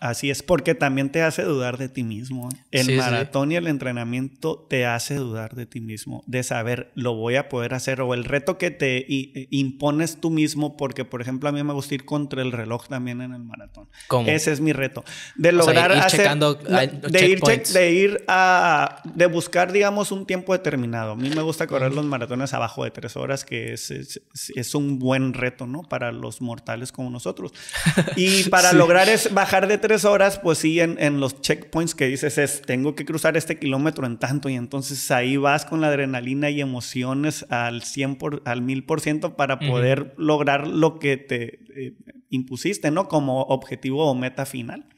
Así es, porque también te hace dudar de ti mismo. El maratón y el entrenamiento te hace dudar de ti mismo, de saber, lo voy a poder hacer o el reto que te eh, impones tú mismo, porque por ejemplo a mí me gusta ir contra el reloj también en el maratón. Ese es mi reto. De lograr hacer, de, ir de, ir a, de buscar digamos un tiempo determinado. A mí me gusta correr los maratones abajo de tres horas, que es, es, un buen reto, ¿no? Para los mortales como nosotros. Y para lograr es bajar de tres horas, pues sí, en, los checkpoints que dices es, tengo que cruzar este kilómetro en tanto, y entonces ahí vas con la adrenalina y emociones al 100 por, al 1000% para poder lograr lo que te eh, impusiste, ¿no? Como objetivo o meta final.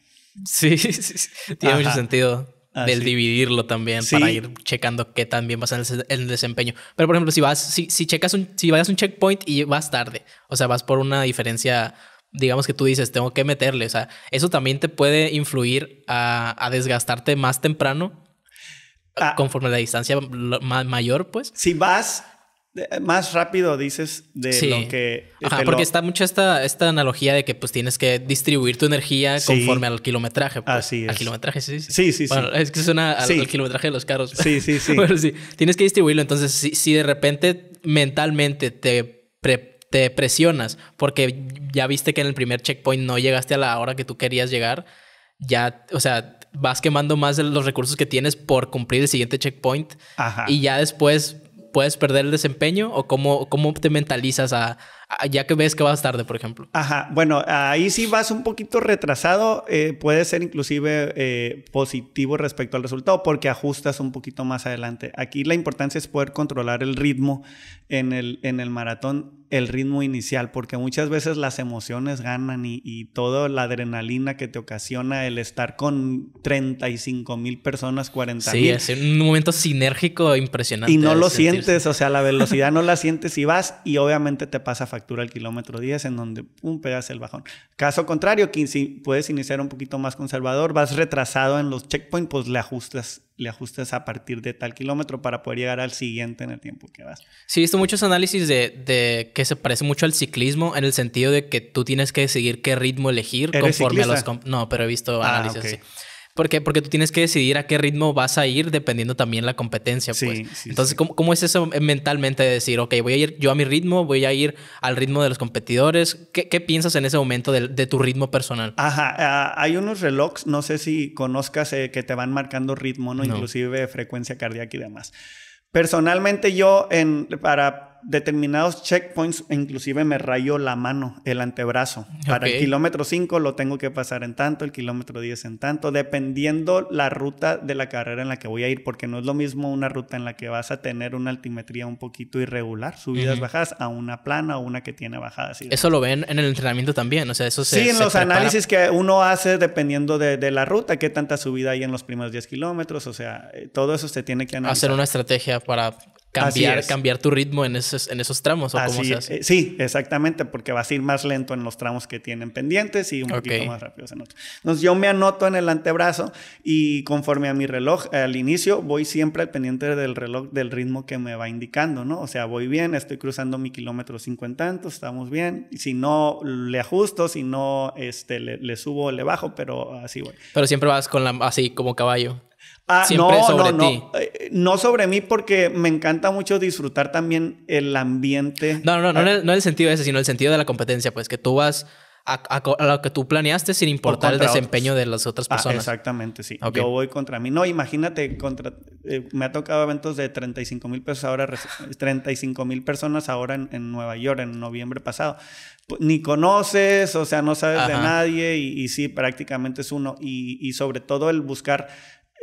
Sí, sí, sí. tiene mucho sentido. del dividirlo también para ir checando qué también bien a en el, desempeño. Pero por ejemplo, si vas, si, si checas un, si vas a un checkpoint y vas tarde, o sea, vas por una diferencia digamos que tú dices, tengo que meterle, o sea, eso también te puede influir a, desgastarte más temprano. Ah. conforme la distancia mayor, pues. Si vas eh, más rápido dices de lo que... Eh, porque está mucha esta, esta analogía de que pues tienes que distribuir tu energía conforme al kilometraje. Pues. Así es. Al kilometraje, sí. Sí, sí, sí. es que suena al, kilometraje de los carros. Sí, sí, sí. Tienes que distribuirlo. Entonces, si, de repente mentalmente te preparas te presionas porque ya viste que en el primer checkpoint no llegaste a la hora que tú querías llegar, ya, o sea, vas quemando más de los recursos que tienes por cumplir el siguiente checkpoint y ya después puedes perder el desempeño o cómo, cómo te mentalizas a, ya que ves que vas tarde, por ejemplo? Ajá, bueno, ahí sí vas un poquito retrasado, eh, puede ser inclusive eh, positivo respecto al resultado porque ajustas un poquito más adelante. Aquí la importancia es poder controlar el ritmo en el, en el maratón el ritmo inicial, porque muchas veces las emociones ganan y, toda la adrenalina que te ocasiona el estar con 35 mil personas, 40 mil. Sí, es un momento sinérgico impresionante. Y no lo sientes, o sea, la velocidad no la sientes y vas y obviamente te pasa factura el kilómetro 10 en donde un pedazo el bajón. Caso contrario, que si puedes iniciar un poquito más conservador, vas retrasado en los checkpoints, pues le ajustas le ajustes a partir de tal kilómetro para poder llegar al siguiente en el tiempo que vas. Sí, he visto muchos análisis de, de que se parece mucho al ciclismo en el sentido de que tú tienes que decidir qué ritmo elegir conforme a los... No, pero he visto ah, análisis así. Porque tú tienes que decidir a qué ritmo vas a ir dependiendo también la competencia. Pues. Entonces, ¿cómo, es eso eh, mentalmente de decir, ok, voy a ir yo a mi ritmo, voy a ir al ritmo de los competidores? ¿Qué, piensas en ese momento de, tu ritmo personal? Ajá, ah, hay unos relojes, no sé si conozcas, eh, que te van marcando ritmo, Inclusive frecuencia cardíaca y demás. Personalmente yo, en, para determinados checkpoints, inclusive me rayo la mano, el antebrazo. Para el kilómetro 5 lo tengo que pasar en tanto, el kilómetro 10 en tanto, dependiendo la ruta de la carrera en la que voy a ir, porque no es lo mismo una ruta en la que vas a tener una altimetría un poquito irregular, subidas, bajadas, a una plana o una que tiene bajadas. eso lo ven en el entrenamiento también, o sea, eso se... Sí, en los análisis que uno hace dependiendo de, de, la ruta, qué tanta subida hay en los primeros 10 kilómetros, o sea, eh, todo eso se tiene que analizar. Hacer una estrategia para cambiar, tu ritmo en esos, en esos tramos o cómo se eh, Sí, exactamente, porque vas a ir más lento en los tramos que tienen pendientes y un poquito más rápido en otros. Entonces yo me anoto en el antebrazo y conforme a mi reloj, al inicio voy siempre al pendiente del reloj del ritmo que me va indicando, ¿no? O sea, voy bien, estoy cruzando mi kilómetro cincuenta, tantos, estamos bien. Si no, le ajusto, si no, este, le, subo o le bajo, pero así voy. Pero siempre vas con la, así como caballo. Ah, no, no, no. Eh, no sobre mí porque me encanta mucho disfrutar también el ambiente. No, no, no, no, en ah. el, sentido de eso, sentido ese, sino el sentido de la competencia, pues que tú vas a, lo que tú planeaste sin importar el desempeño de las otras ah, personas. exactamente, sí. Yo voy contra mí. No, imagínate, contra, eh, me ha tocado eventos de 35 mil pesos ahora, 35 mil personas ahora en, Nueva York en noviembre pasado. Ni conoces, o sea, no sabes de nadie y, sí, prácticamente es uno. Y, y sobre todo el buscar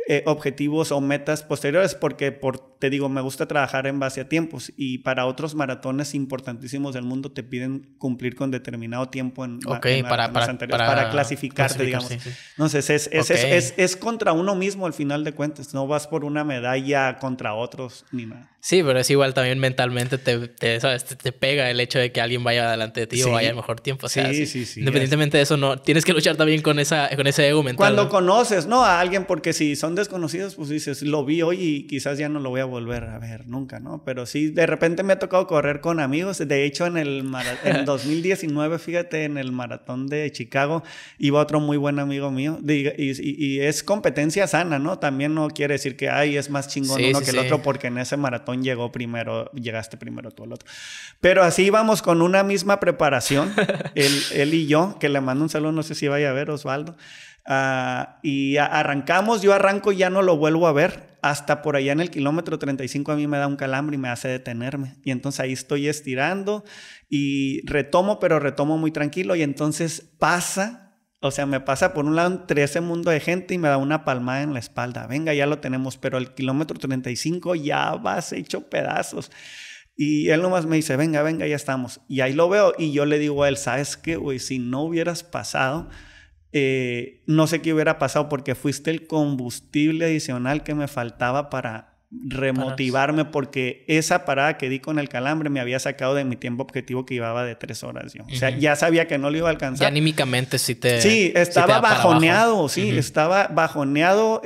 eh, objetivos o metas posteriores, porque por te digo, me gusta trabajar en base a tiempos y para otros maratones importantísimos del mundo te piden cumplir con determinado tiempo en, okay, para, para, anteriores, para, clasificarte, digamos. Entonces, es es, es, es, contra uno mismo al final de cuentas, no vas por una medalla contra otros ni nada. Sí, pero es igual también mentalmente te, te, ¿sabes? te, pega el hecho de que alguien vaya adelante de ti o vaya mejor tiempo. sí, sí, sí. Independientemente de eso, no, tienes que luchar también con, esa, con ese ego mental. Cuando conoces, ¿no? A alguien, porque si son desconocidos, pues dices, lo vi hoy y quizás ya no lo voy a volver a ver nunca, ¿no? Pero sí, de repente me ha tocado correr con amigos. De hecho, en el en 2019, fíjate, en el maratón de Chicago, iba otro muy buen amigo mío. Y, es competencia sana, ¿no? También no quiere decir que, ay, es más chingón uno que el otro porque en ese maratón llegó primero, llegaste primero tú al otro. Pero así íbamos con una misma preparación, él, él y yo, que le mando un saludo, no sé si vaya a ver, Osvaldo. Ah, y arrancamos, yo arranco y ya no lo vuelvo a ver. Hasta por allá en el kilómetro 35 a mí me da un calambre y me hace detenerme. Y entonces ahí estoy estirando y retomo, pero retomo muy tranquilo. Y entonces pasa, o sea, me pasa por un lado entre ese mundo de gente y me da una palmada en la espalda. Venga, ya lo tenemos, pero el kilómetro 35 ya vas hecho pedazos. Y él nomás me dice, venga, venga, ya estamos. Y ahí lo veo y yo le digo a él, ¿sabes qué, güey? Si no hubieras pasado eh, no sé qué hubiera pasado porque fuiste el combustible adicional que me faltaba para remotivarme porque esa parada que di con el calambre me había sacado de mi tiempo objetivo que llevaba de tres horas. O sea, ya sabía que no lo iba a alcanzar. Y anímicamente sí te... Sí, estaba bajoneado, sí, estaba bajoneado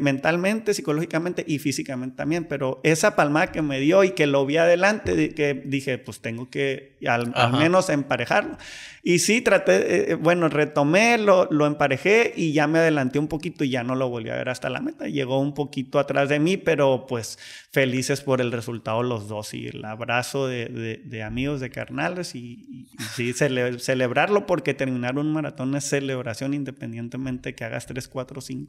mentalmente, psicológicamente y físicamente también, pero esa palmada que me dio y que lo vi adelante, que dije, pues tengo que al menos emparejarlo. Y sí, traté, eh, eh, bueno, retomé, lo, lo emparejé y ya me adelanté un poquito y ya no lo volví a ver hasta la meta. Llegó un poquito atrás de mí, pero pues felices por el resultado los dos y el abrazo de, de, amigos, de carnales y, sí, celebrarlo porque terminar un maratón es celebración independientemente que hagas 3, 4, 5